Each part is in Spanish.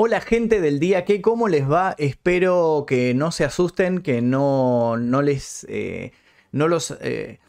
Hola gente del día, ¿qué? ¿Cómo les va? Espero que no se asusten, que no, no les... Eh, no los... Eh,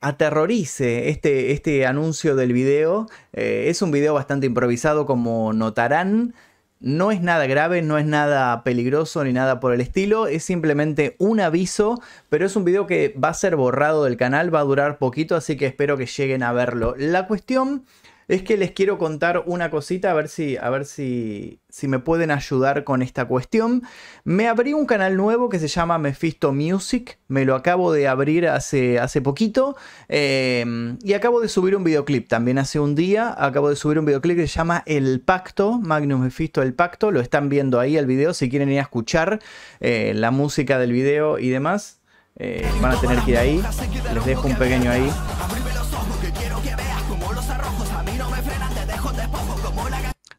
aterrorice este, este, anuncio del video. Eh, es un video bastante improvisado, como notarán. No es nada grave, no es nada peligroso ni nada por el estilo, es simplemente un aviso, pero es un video que va a ser borrado del canal, va a durar poquito, así que espero que lleguen a verlo. La cuestión es que les quiero contar una cosita, a ver si, a ver si, si me pueden ayudar con esta cuestión. Me abrí un canal nuevo que se llama Mephisto Music. Me lo acabo de abrir hace, hace poquito. Em, y acabo de subir un videoclip también hace un día. Acabo de subir un videoclip que se llama El Pacto, Magnus Mephisto El Pacto. Lo están viendo ahí el video si quieren ir a escuchar eh, la música del video y demás. Eh, van a tener que ir ahí. Les dejo un pequeño ahí.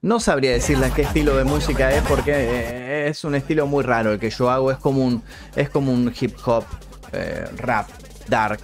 No sabría decirles qué estilo de música es porque eh, es un estilo muy raro. El que yo hago es como un, es como un hip hop, eh, rap, dark,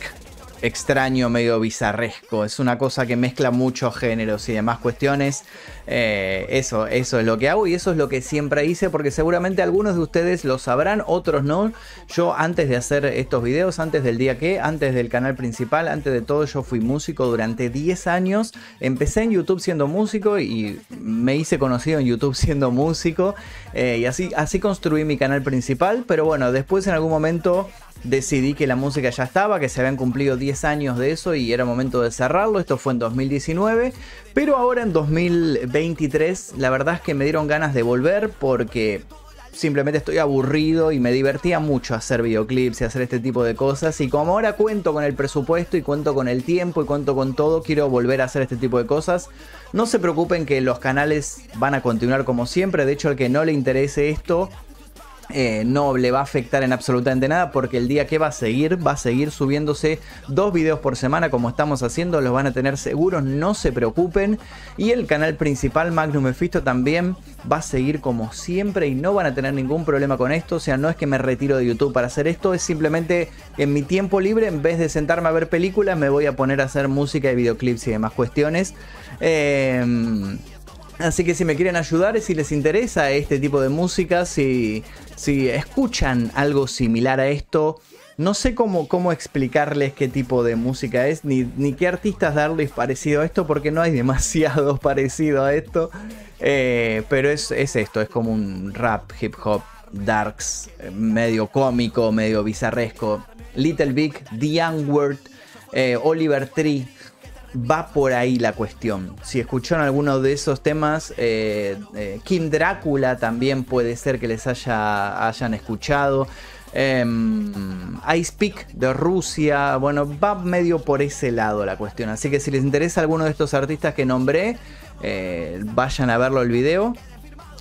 extraño, medio bizarresco. Es una cosa que mezcla muchos géneros y demás cuestiones. Eh, eso, eso es lo que hago y eso es lo que siempre hice porque seguramente algunos de ustedes lo sabrán, otros no. Yo antes de hacer estos videos, antes del día que, antes del canal principal, antes de todo yo fui músico durante 10 años. Empecé en YouTube siendo músico y me hice conocido en YouTube siendo músico. Eh, y así, así construí mi canal principal. Pero bueno, después en algún momento decidí que la música ya estaba, que se habían cumplido 10 años de eso y era momento de cerrarlo. Esto fue en 2019, pero ahora en 2023 la verdad es que me dieron ganas de volver porque simplemente estoy aburrido y me divertía mucho hacer videoclips y hacer este tipo de cosas. Y como ahora cuento con el presupuesto y cuento con el tiempo y cuento con todo, quiero volver a hacer este tipo de cosas. No se preocupen que los canales van a continuar como siempre. De hecho, al que no le interese esto, eh, no le va a afectar en absolutamente nada porque el día que va a seguir, va a seguir subiéndose dos videos por semana como estamos haciendo, los van a tener seguros, no se preocupen. Y el canal principal Magnum Mephisto también va a seguir como siempre y no van a tener ningún problema con esto, o sea, no es que me retiro de YouTube para hacer esto, es simplemente en mi tiempo libre, en vez de sentarme a ver películas, me voy a poner a hacer música y videoclips y demás cuestiones. Eh, Así que si me quieren ayudar, si les interesa este tipo de música, si, escuchan algo similar a esto, no sé cómo, cómo explicarles qué tipo de música es, ni, ni qué artistas darles parecido a esto, porque no hay demasiado parecido a esto. Eh, pero es, es esto, es como un rap, hip hop, darks, eh, medio cómico, medio bizarresco. Little Big, The Word, eh, Oliver Tree va por ahí la cuestión. Si escucharon alguno de esos temas, eh, eh, Kim Drácula también puede ser que les haya, hayan escuchado. Em, Ice Peak de Rusia, bueno, va medio por ese lado la cuestión. Así que si les interesa alguno de estos artistas que nombré, eh, vayan a verlo el video.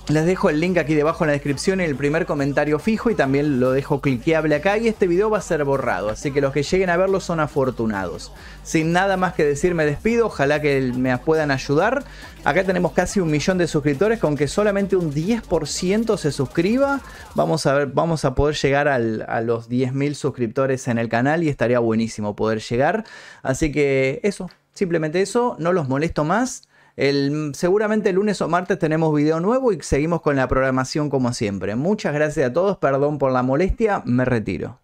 Les dejo el link aquí debajo en la descripción en el primer comentario fijo y también lo dejo cliqueable acá y este video va a ser borrado, así que los que lleguen a verlo son afortunados. Sin nada más que decir me despido, ojalá que me puedan ayudar. Acá tenemos casi un millón de suscriptores, con que solamente un 10% se suscriba, vamos a, ver, vamos a poder llegar a los 10.000 suscriptores en el canal y estaría buenísimo poder llegar. Así que eso, simplemente eso, no los molesto más. El, seguramente el lunes o martes tenemos video nuevo y seguimos con la programación como siempre. Muchas gracias a todos, perdón por la molestia, me retiro.